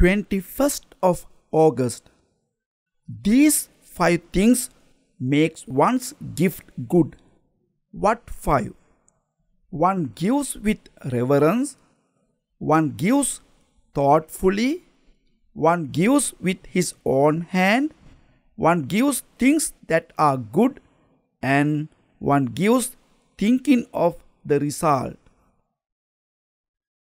21st of August. These five things makes one's gift good. What five? One gives with reverence, one gives thoughtfully, one gives with his own hand, one gives things that are good, and one gives thinking of the result.